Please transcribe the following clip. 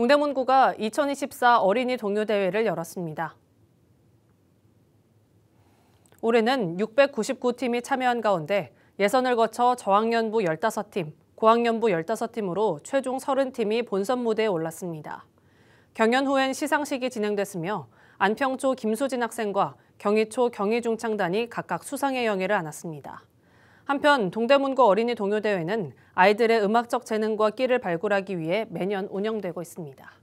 동대문구가 2024 어린이 동요대회를 열었습니다. 올해는 699팀이 참여한 가운데 예선을 거쳐 저학년부 15팀, 고학년부 15팀으로 최종 30팀이 본선 무대에 올랐습니다. 경연 후엔 시상식이 진행됐으며 안평초 김수진 학생과 경희초 경희중창단이 각각 수상의 영예를 안았습니다. 한편 동대문구 어린이 동요대회는 아이들의 음악적 재능과 끼를 발굴하기 위해 매년 운영되고 있습니다.